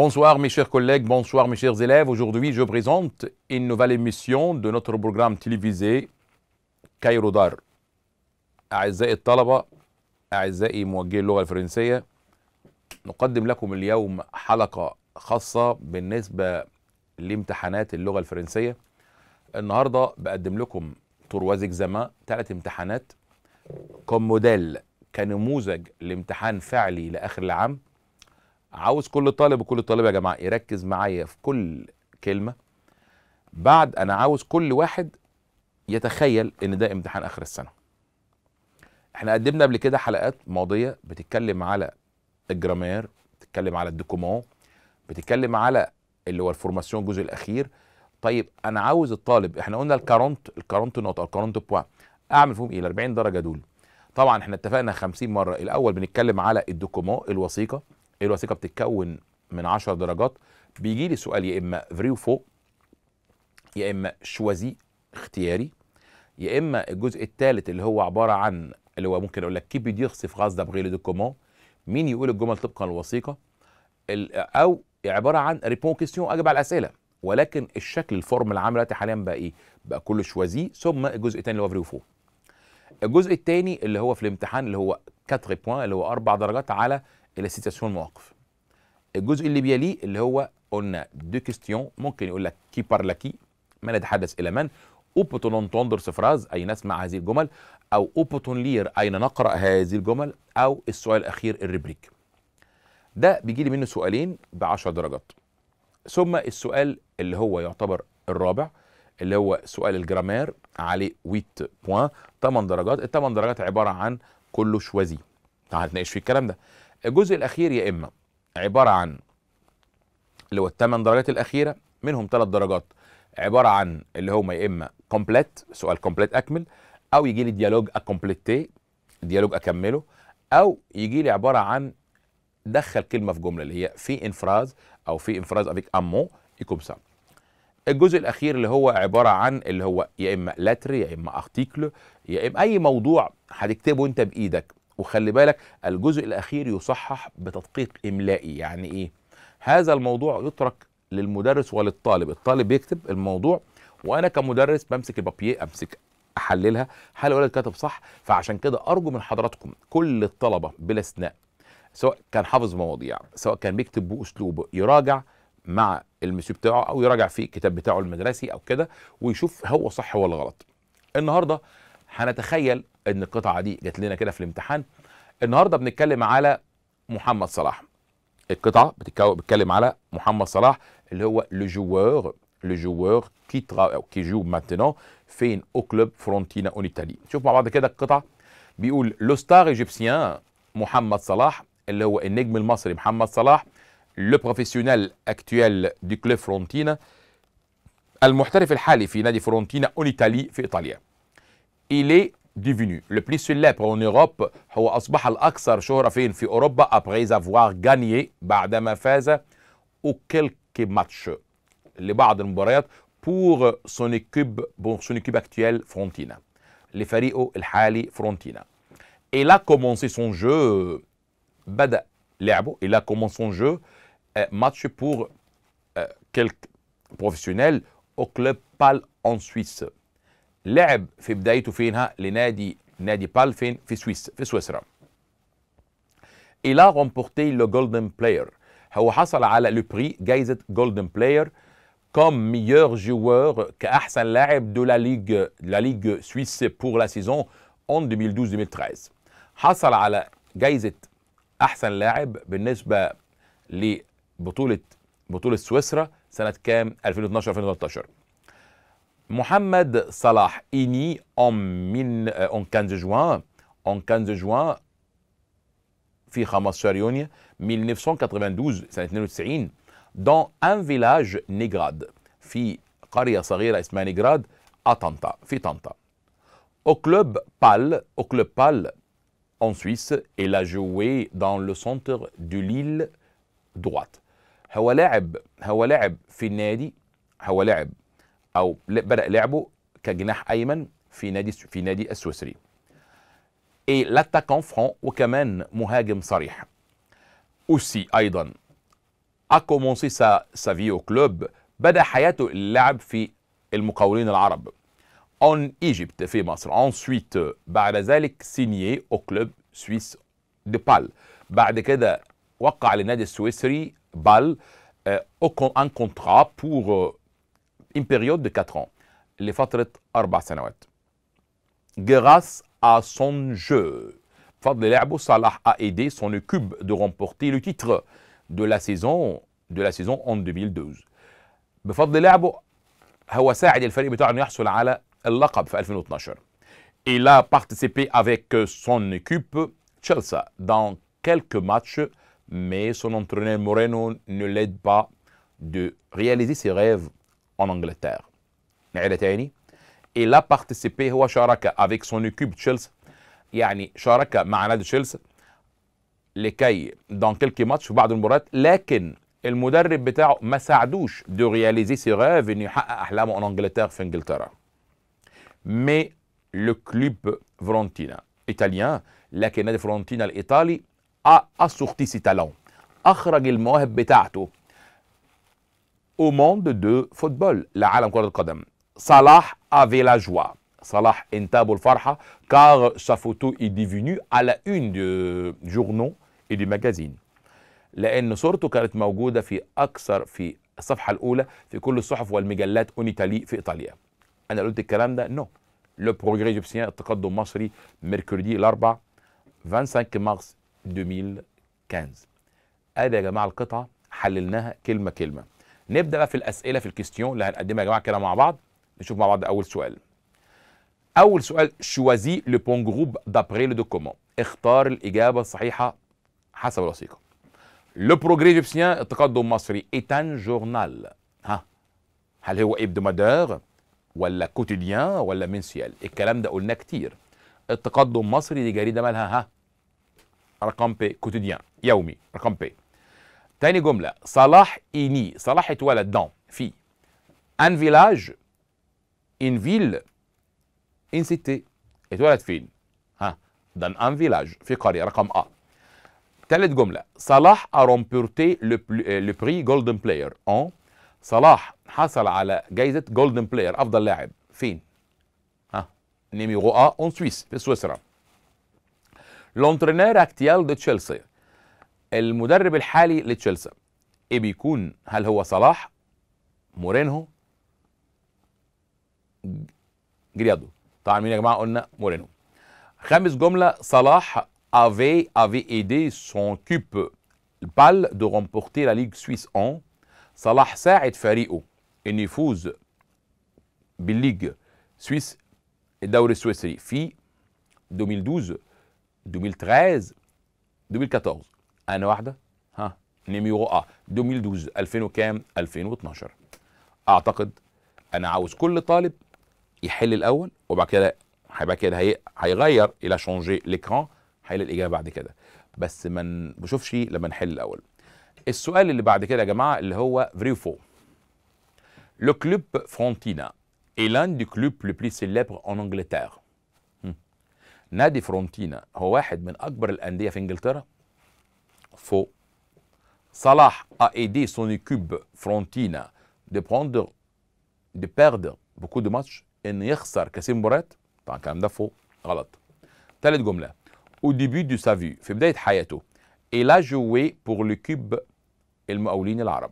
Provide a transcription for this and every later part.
Bonsoir mes chers collègues, bonsoir mes chers élèves. Aujourd'hui, je présente une nouvelle émission de notre programme télévisé كايرو دار. أعزائي الطلبة، أعزائي موجهي اللغة الفرنسية، نقدم لكم اليوم حلقة خاصة بالنسبة لامتحانات اللغة الفرنسية. النهارده بقدم لكم ترواز اكزامان ثلاث امتحانات كوموديل كنموذج لامتحان فعلي لاخر العام عاوز كل طالب وكل طالب يا جماعه يركز معايا في كل كلمه بعد انا عاوز كل واحد يتخيل ان ده امتحان اخر السنه احنا قدمنا قبل كده حلقات ماضيه بتتكلم على الجرامير بتتكلم على الدوكومون بتتكلم على اللي هو الفورماسيون الجزء الاخير طيب انا عاوز الطالب احنا قلنا الكارونت الكارونت نوت او الكارونت بوا اعمل فيهم ايه ال 40 درجه دول طبعا احنا اتفقنا 50 مره الاول بنتكلم على الدوكومون الوثيقه ايه الوثيقه بتتكون من 10 درجات بيجي لي سؤال يا اما فري وفو يا اما شوازي اختياري يا اما الجزء الثالث اللي هو عباره عن اللي هو ممكن اقول لك كي بيدير سي غاز دابغي لو دوكومون مين يقول الجمل طبقا للوثيقه او عباره عن ريبون كيستيون اجب على الاسئله ولكن الشكل الفورم العام دلوقتي حاليا بقى ايه؟ بقى كله شوازي ثم الجزء الثاني اللي هو فري وفو. الجزء الثاني اللي هو في الامتحان اللي هو 4 بوان اللي هو اربع درجات على الى ست المواقف الجزء اللي بيليه اللي هو قلنا دو كيستيون ممكن يقول لك كي بارلا كي من يتحدث الى من او بوتون انتوندر سفراز اي نسمع هذه الجمل او او بوتون لير اين نقرا هذه الجمل او السؤال الاخير الريبريك ده بيجي لي منه سؤالين ب 10 درجات ثم السؤال اللي هو يعتبر الرابع اللي هو سؤال الجرامير عليه 8 بوان 8 درجات ال 8 درجات عباره عن كله شوازي هنتناقش في الكلام ده الجزء الاخير يا اما عباره عن اللي هو الثمان درجات الاخيره منهم ثلاث درجات عباره عن اللي هم يا اما كومبليت سؤال كومبليت اكمل او يجي لي ديالوج اكومبليتي ديالوج اكمله او يجي لي عباره عن دخل كلمه في جمله اللي هي في انفراز او في انفراز افيك امو يكون سام الجزء الاخير اللي هو عباره عن اللي هو يا اما لاتري يا اما ارتيكل يا اما اي موضوع هتكتبه انت بايدك وخلي بالك الجزء الاخير يصحح بتدقيق املائي يعني ايه هذا الموضوع يترك للمدرس وللطالب الطالب بيكتب الموضوع وانا كمدرس بمسك البابيه امسك احللها هل الولد كتب صح فعشان كده ارجو من حضراتكم كل الطلبه بلا استثناء سواء كان حافظ مواضيع سواء كان بيكتب باسلوبه يراجع مع المسيو بتاعه او يراجع في الكتاب بتاعه المدرسي او كده ويشوف هو صح ولا غلط النهارده هنتخيل ان القطعه دي جت لنا كده في الامتحان النهارده بنتكلم على محمد صلاح القطعه بتتكلم على محمد صلاح اللي هو لو جوور لو جوور كي ترا او كي جو ماتينو فين او كلوب فرونتينا اون ايطالي شوف مع بعض كده القطعه بيقول لو ستار ايجيبسيان محمد صلاح اللي هو النجم المصري محمد صلاح لو بروفيسيونيل اكتويل دي كلوب فرونتينا المحترف الحالي في نادي فرونتينا اون ايطالي في ايطاليا il est devenu Le plus célèbre en Europe هو أصبح الأكثر شهرة فين في أوروبا après avoir gagné بعدما فاز quelques matchs لبعض المباريات pour son équipe, pour son équipe actuelle Frontina. لفريقه الحالي Frontina. Et là commencé son jeu بدا لعبه il a commencé son jeu euh, match pour euh, quelques professionnels au club PAL en Suisse. لعب في بدايته فينها لنادي نادي بالفين في سويس في سويسرا الى غومبورتي لو جولدن بلاير هو حصل على لو بري جايزة جولدن بلاير كوم ميور جوور كأحسن لاعب دو لا ليغ لا ليغ سويس بور لا سيزون اون 2012 2013 حصل على جايزة أحسن لاعب بالنسبة لبطولة بطولة سويسرا سنة كام 2012 2013 Mohamed Salah Ini, en, mine, euh, en 15 juin, en 15 juin, fi 15 يونيو 1992 92 dans un village Nigrad في قرية صغيرة اسمها à Tanta, fi Tanta. au club PAL au club PAL en Suisse il a joué dans le centre de l'île droite هو لاعب هو لاعب في النادي هو لاعب او بدا لعبه كجناح ايمن في نادي في نادي السويسري اي لاتاكون فرون وكمان مهاجم صريح اوسي ايضا اكومونسي سا سافيو كلوب بدا حياته اللعب في المقاولين العرب اون ايجيبت في مصر انسويت بعد ذلك سينيي او كلوب سويس دي بال بعد كده وقع للنادي السويسري بال ان كونترا بور une période de 4 ans, les Grâce à son jeu, Salah a aidé son équipe de remporter le titre de la saison de la saison en 2012. 2012. Il a participé avec son équipe Chelsea dans quelques matchs, mais son entraîneur Moreno ne l'aide pas de réaliser ses rêves en انجلترا نعيدها تاني Il a participé هو شارك avec son équipe تشيلسي يعني شارك مع نادي تشيلسي لكي دون كيلكي ماتش في بعض المباريات لكن المدرب بتاعه ما ساعدوش دو رياليزي سي ريف انه يحقق احلامه ان انجلترا في انجلترا مي لو كلوب فرونتينا ايطاليان لكن نادي فرونتينا الايطالي ا سورتي سي تالون اخرج المواهب بتاعته au monde de football لعالم كرة القدم صلاح avait la joie صلاح انتاب الفرحة car sa photo est devenue à la une de journaux et du magazine لأن صورته كانت موجودة في أكثر في الصفحة الأولى في كل الصحف والمجلات أون إيطالي في إيطاليا أنا قلت الكلام ده نو لو بروجري ايجيبسيان التقدم المصري ميركوردي الأربع 25 مارس 2015 ادي يا جماعه القطعه حللناها كلمه كلمه نبدا بقى في الاسئله في الكيستيون اللي هنقدمها يا جماعه كده مع بعض نشوف مع بعض اول سؤال اول سؤال شوازي لو بون جروب دابري لو دوكومون اختار الاجابه الصحيحه حسب الوثيقه لو بروجري ايجيبسيان التقدم المصري ايتان جورنال ها هل هو ابدمادير ولا كوتيديان ولا منسيال الكلام ده قلناه كتير التقدم المصري دي جريده مالها ها رقم بي كوتيديان يومي رقم بي تاني جملة صلاح إني صلاح اتولد دون في ان فيلاج ان فيل ان سيتي اتولد فين؟ ها دان ان فيلاج في قرية رقم أ تالت جملة صلاح أرومبورتي لو بري جولدن بلاير أون صلاح حصل على جايزة جولدن بلاير أفضل لاعب فين؟ ها نيميرو أ اون سويس في سويسرا لونترينير اكتيال دو تشيلسي المدرب الحالي لتشيلسا ايه بيكون هل هو صلاح مورينهو جريادو طبعا مين يا جماعه قلنا مورينو خامس جمله صلاح افي افي ايدي سون كوب بال دو رومبورتي لا ليغ سويس اون صلاح ساعد فريقه انه يفوز بالليغ سويس الدوري السويسري في 2012 2013 2014 انا واحده ها نيميرو اه 2012 2000 وكام 2012 اعتقد انا عاوز كل طالب يحل الاول وبعد كده هيبقى كده هي هيغير الى شونجي ليكران هيلاقي الاجابه بعد كده بس ما بشوفش لما نحل الاول السؤال اللي بعد كده يا جماعه اللي هو فري فو لو كلوب فرونتينا اي لان دي كلوب لو بلي سيلبر ان انجلتير نادي فرونتينا هو واحد من اكبر الانديه في انجلترا faux. Salah a aidé son équipe Frontina de prendre, de perdre beaucoup de ماتش ان يخسر كثير من المباريات طبعا الكلام ده فوق غلط ثالث جمله au début de sa vie في بدايه حياته il a joué pour l'équipe المقاولين العرب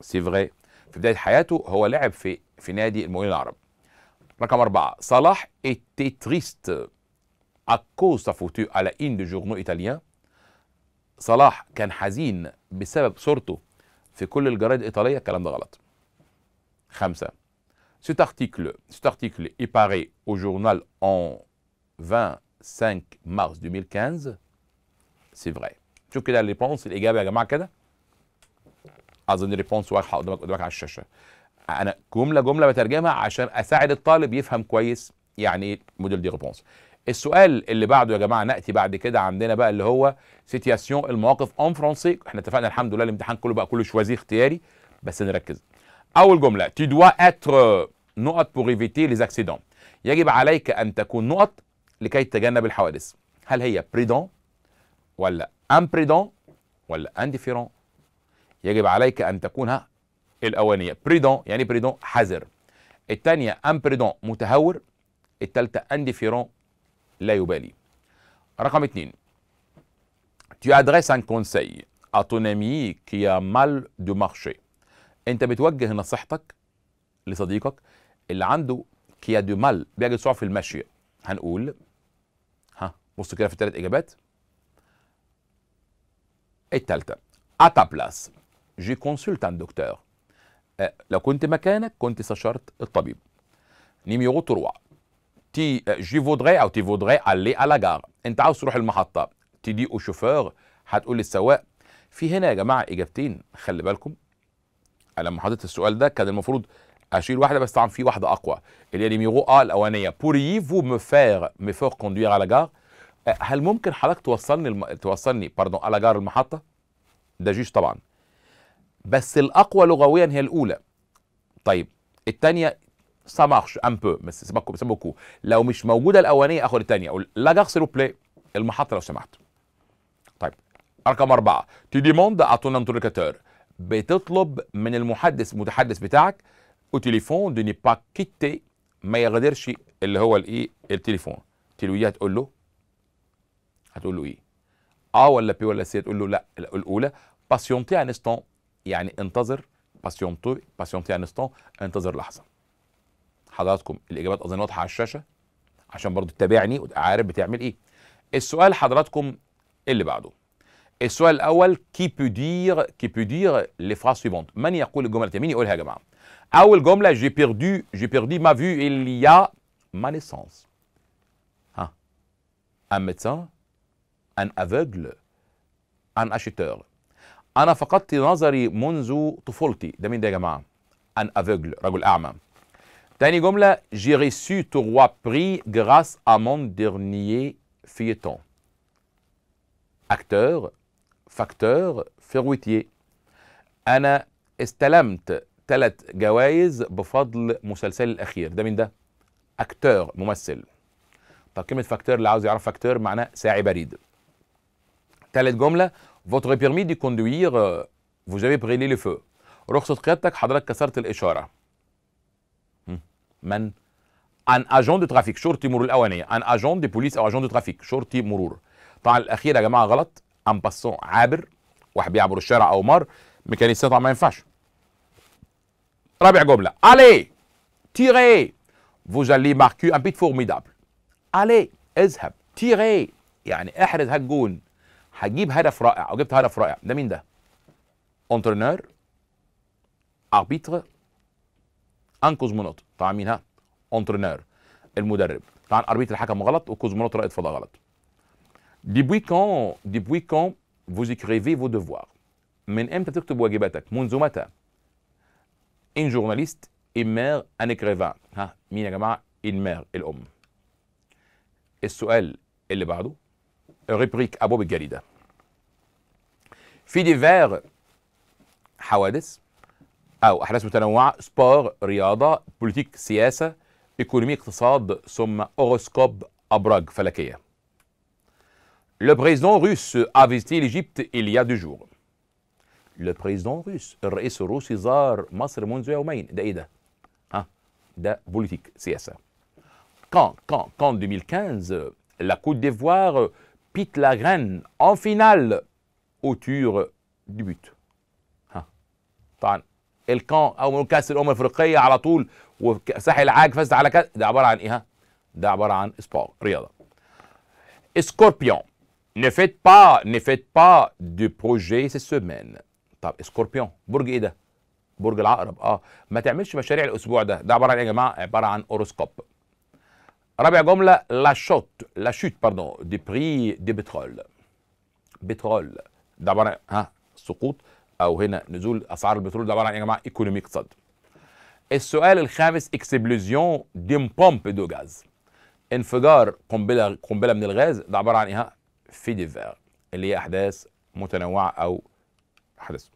سي فغي في بدايه حياته هو لعب في في نادي المقاولين العرب رقم أربعة صلاح était triste à cause sa foutu à la une du journaux italien صلاح كان حزين بسبب صورته في كل الجرايد الايطاليه الكلام ده غلط خمسه Cet article, cet article est paru au journal en 25 mars 2015. C'est vrai. شوف كده الريبونس الاجابه يا جماعه كده اظن الريبونس واضحه قدامك قدامك على الشاشه انا جمله جمله بترجمها عشان اساعد الطالب يفهم كويس يعني ايه موديل دي ريبونس السؤال اللي بعده يا جماعه ناتي بعد كده عندنا بقى اللي هو سيتياسيون المواقف اون فرونسي احنا اتفقنا الحمد لله الامتحان كله بقى كله شوازي اختياري بس نركز اول جمله تي دوا اتر نقط بور ايفيتي لي يجب عليك ان تكون نقط لكي تتجنب الحوادث هل هي بريدون ولا امبريدون ولا انديفيرون يجب عليك ان تكون ها الاولانيه بريدون يعني بريدون حذر الثانيه امبريدون متهور الثالثه انديفيرون لا يبالي رقم اتنين tu adresses un conseil à ton ami qui a mal de marché انت بتوجه نصيحتك لصديقك اللي عنده كيا دو مال بيجد صعوبه في المشي هنقول ها بص كده في الثلاث اجابات الثالثه à ta place je consulte un docteur أه، لو كنت مكانك كنت استشرت الطبيب نيميرو 3 تي جي فودري او تي فودري علي على غار انت عاوز تروح المحطه تدي او شوفور هتقول للسواق في هنا يا جماعه اجابتين خلي بالكم انا لما حطيت السؤال ده كان المفروض اشيل واحده بس طبعا في واحده اقوى اللي هي نيميرو اه الاولانيه بوري فو مو فير مي فور كوندوير على غار هل ممكن حضرتك توصلني الم... توصلني باردون على غار المحطه ده جيش طبعا بس الاقوى لغويا هي الاولى طيب الثانيه ça marche un peu بس c'est pas beaucoup لو مش موجوده الاولانيه اخد الثانيه اقول لا غارس لو بلاي المحطه لو سمحت طيب رقم أربعة تي ديموند ا طون انترلوكاتور بتطلب من المحدث المتحدث بتاعك او تليفون دو ني با كيتي ما يغادرش اللي هو الايه التليفون تلويه تقول له هتقول له ايه اه ولا بي ولا سي تقول له لا الاولى باسيونتي ان انستون يعني انتظر باسيونتي باسيونتي ان انستون انتظر لحظه حضراتكم الاجابات اظن واضحه على الشاشه عشان برضو تتابعني وعارف بتعمل ايه السؤال حضراتكم اللي بعده السؤال الاول كي بو دير كي بو دير لي فراس سويفونت من يقول الجمله مين يقولها يا جماعه اول جمله جي بيردو جي بيردي ما فيو اليا ما نيسونس ها ان ميدسان ان افيغل ان اشيتور انا فقدت نظري منذ طفولتي ده مين ده يا جماعه ان افيغل رجل اعمى تاني جملة جي ريسو trois بري غراس أمون ديرنيي فيتون feuilleton. فاكتور facteur أنا استلمت ثلاث جوائز بفضل مسلسلي الأخير ده مين ده؟ أكتور ممثل طب كلمة فاكتور اللي عاوز يعرف فاكتور معناه ساعي بريد. تالت جملة votre permis de conduire euh, vous avez brûlé le feu رخصة قيادتك حضرتك كسرت الإشارة. من؟ ان اجون دو ترافيك شرطي مرور الاوانيه ان اجون دي بوليس او اجون دو ترافيك شرطي مرور طبعا الاخير يا جماعه غلط ان باسون عابر واحد بيعبر الشارع او مار ميكانيسيان طبعا ما ينفعش رابع جمله الي تيري فو جالي marquer ان بيت فورميدابل allez اذهب تيري يعني احرز هالجون هجيب هدف رائع او جبت هدف رائع ده مين ده؟ انترنور اربيتر ان كوزمونوت طبعا مين ها؟ اونترنور المدرب طبعا اربيت الحكم غلط وكوزمونوت رائد فضاء غلط ديبوي كون ديبوي كون فوز اكريفي فو ديفوار من امتى تكتب واجباتك؟ منذ متى؟ ان جورناليست إمار ان اكريفان ها مين يا جماعه؟ إلمار الام السؤال اللي بعده ريبريك ابواب الجريده في ديفير حوادث Sport, Le président russe a visité l'Égypte il y a deux jours. Le président russe, الرئيس César Quand, quand, quand 2015, la Côte d'Ivoire pite la graine en finale au tour du but. الكان او كاس الامم الافريقيه على طول وساحل العاج فاز على كاس ده عباره عن ايه ده عباره عن سبور رياضه سكوربيون ne faites pas ne faites pas du projet cette semaine طب سكوربيون برج ايه ده برج العقرب اه ما تعملش مشاريع الاسبوع ده ده عباره عن ايه يا جماعه عباره عن اوروسكوب رابع جمله لا شوت لا شوت باردون دي بري دي بترول بترول ده عباره عن إيه، ها سقوط او هنا نزول اسعار البترول ده عباره عن إيه يا جماعه ايكونوميك صد السؤال الخامس اكسبلوزيون ديم بومب دو غاز انفجار قنبله قنبله من الغاز ده عباره عن ايه في ديفير اللي هي احداث متنوعه او حدث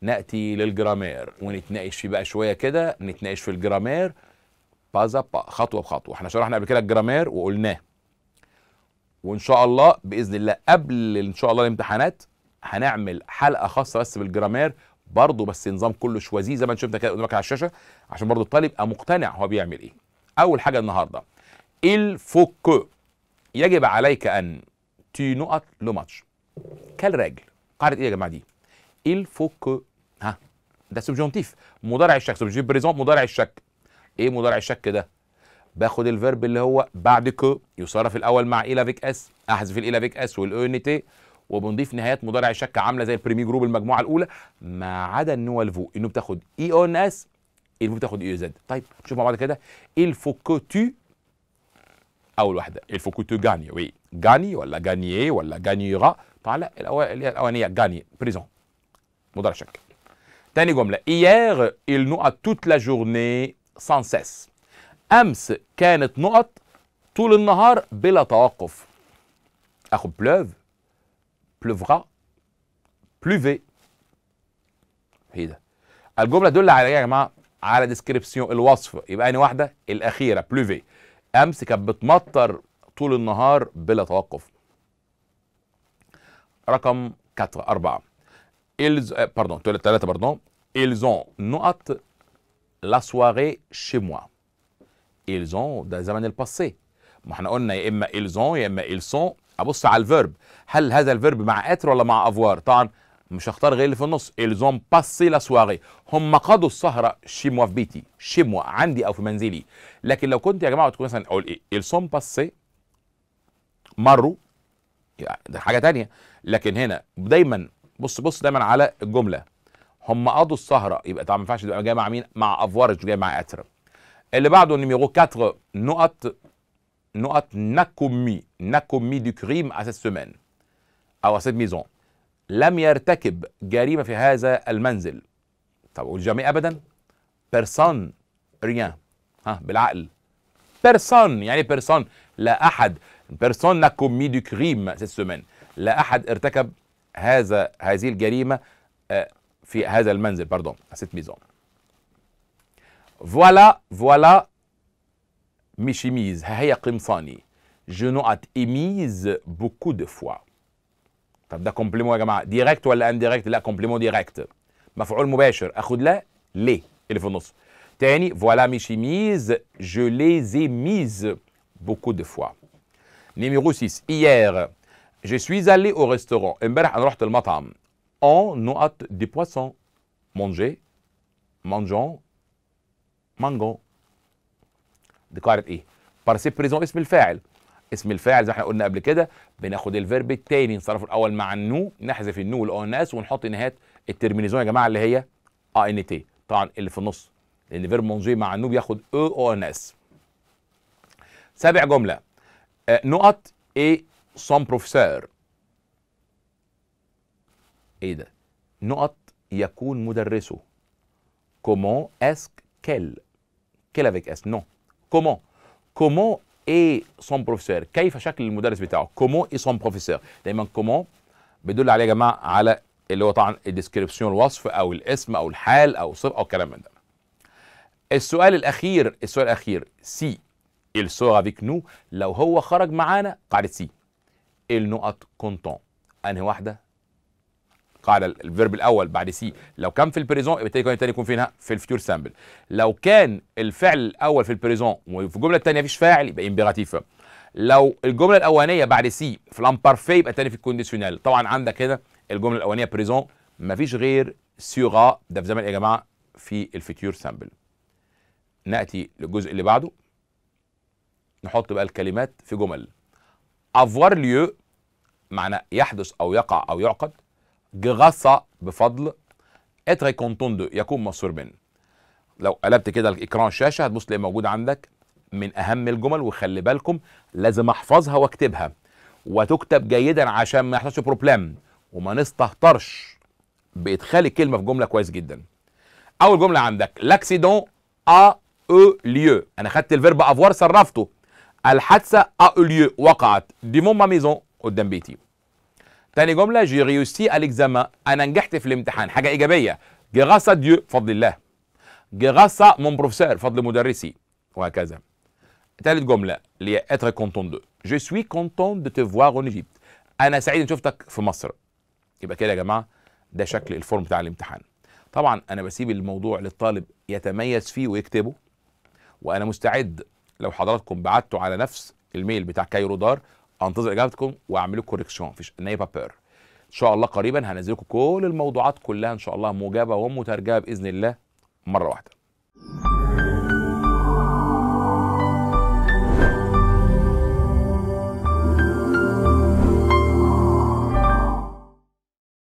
ناتي للجرامير ونتناقش فيه بقى شويه كده نتناقش في الجرامير بازا با خطوه بخطوه احنا شرحنا قبل كده الجرامير وقلناه وان شاء الله باذن الله قبل ان شاء الله الامتحانات هنعمل حلقه خاصه بس بالجرامير برضه بس نظام كله شوازيه زي ما انت شفنا كده قدامك على الشاشه عشان برضه الطالب يبقى مقتنع هو بيعمل ايه اول حاجه النهارده الفوك يجب عليك ان تي نقط لو ماتش كالراجل قاعده ايه يا جماعه دي الفوك ها ده سبجونتيف مضارع الشك سبجونتيف بريزون مضارع الشك ايه مضارع الشك ده باخد الفيرب اللي هو بعد كو يصرف الاول مع الى فيك اس احذف الى فيك اس والاونيتي e وبنضيف نهايات مضارع الشك عامله زي البريمي جروب المجموعه الاولى ما عدا النوالفو انه بتاخد اي او ان اس انه بتاخد اي e زد طيب نشوف مع بعض كده الفوكوتو اول واحده الفوكوتو غاني وي غاني ولا غانيي ولا غانيغا طالع الاولانيه غاني بريزون مضارع شك تاني جمله ايير il نقط توت لا جورني سان سيس امس كانت نقط طول النهار بلا توقف اخد بلوف pleuvra بلوفي ايه ده الجمله تدل على ايه يا جماعه على ديسكريبسيون الوصف يبقى انهي واحده الاخيره بلوفي امس كانت بتمطر طول النهار بلا توقف رقم 4 اربعه. إلز... باردون ثلاثه باردون ils نقط آه، لا soirée شي موا. ils ده زمن الباسيه ما احنا قلنا يا اما ils يا اما إلسون ابص على الفيرب هل هذا الفيرب مع اتر ولا مع افوار طبعا مش هختار غير اللي في النص الزوم باسي لا سواري هم قضوا السهره شي موا في بيتي شي موا عندي او في منزلي لكن لو كنت يا جماعه تكون مثلا اقول ايه الزوم باسي مروا ده حاجه تانية لكن هنا دايما بص بص دايما على الجمله هم قضوا السهره يبقى طبعا ما ينفعش تبقى جاي مع مين مع افوار مش جاي مع اتر اللي بعده نيميرو 4 نقط نقط نكمي نكمي دو كريم اسيت cette أو اسيت ميزون لم يرتكب جريمة في هذا المنزل طب جامي أبدا بيرسون ريان ها بالعقل بيرسون يعني بيرسون لا أحد بيرسون نكمي دو كريم اسيت semaine لا أحد ارتكب هذا هذه الجريمة في هذا المنزل باردون اسيت ميزون Voilà, voilà mes chemises, haye chemisani. Je n'ai pas mises beaucoup de fois. Tabda complement ya direct ou indirect? un complément direct. Maf'oul mubasher, akhod la? Lay, telephon nass. Tani, voilà mes chemises, je les ai mises beaucoup de fois. Numéro 6. Hier, je suis allé au restaurant. Embareh ana ruht mat'am. On n'a de poisson. Manger. Mangeons. Mangon. دي قاعده ايه بارسيب بريزون اسم الفاعل اسم الفاعل زي ما احنا قلنا قبل كده بناخد الفيرب التاني نصرفه الاول مع النو نحذف النو والاوناس ونحط نهايه الترمينيزون يا جماعه اللي هي ا ان تي طبعا اللي في النص لان فيرب مونجي مع النو بياخد او او ان اس سابع جمله نقط ايه سون بروفيسور ايه ده نقط يكون مدرسه كومون اسك كيل كيل افيك اس نو كومون كومون اي سون بروفيسور كيف شكل المدرس بتاعه كومون اي سون بروفيسور دايما كومون بيدل عليه يا جماعه على اللي هو طبعا الديسكريبسيون الوصف او الاسم او الحال او الصفه او الكلام من ده السؤال الاخير السؤال الاخير سي السوغ avec nous لو هو خرج معانا قاعده سي النقط كونتون انهي واحده القاعده الفيرب الاول بعد سي لو كان في البريزون يبقى التاني الثاني يكون فين في الفيوتشر سامبل لو كان الفعل الاول في البريزون وفي الجمله الثانيه مفيش فاعل يبقى امبيراتيف لو الجمله الاولانيه بعد سي في لامبارفي يبقى الثاني في الكونديشنال طبعا عندك هنا الجمله الاولانيه بريزون مفيش غير سيغا ده في زمن يا جماعه في الفيتيور سامبل ناتي للجزء اللي بعده نحط بقى الكلمات في جمل افوار ليو معنى يحدث او يقع او يعقد جغصة بفضل اتري دو يكون مصور من لو قلبت كده الاكران الشاشه هتبص تلاقي موجود عندك من اهم الجمل وخلي بالكم لازم احفظها واكتبها وتكتب جيدا عشان ما يحصلش بروبلام وما نستهترش بادخال الكلمه في جمله كويس جدا اول جمله عندك لاكسيدون ا او ليو انا خدت الفيرب افوار صرفته الحادثه ا او ليو وقعت دي مون ميزون قدام بيتي تاني جمله جي ريوسي الاكزامان انا نجحت في الامتحان حاجه ايجابيه جراسا ديو فضل الله جراسا مون بروفيسور فضل مدرسي وهكذا تالت جمله اللي هي اتر كونتون دو جو سوي كونتون دو تو فوار اون ايجيبت انا سعيد ان شفتك في مصر يبقى كده يا جماعه ده شكل الفورم بتاع الامتحان طبعا انا بسيب الموضوع للطالب يتميز فيه ويكتبه وانا مستعد لو حضراتكم بعتوا على نفس الميل بتاع كايرو دار انتظر اجابتكم واعمل لكم كوريكشن مفيش ان شاء الله قريبا هنزل لكم كل الموضوعات كلها ان شاء الله مجابه ومترجمه باذن الله مره واحده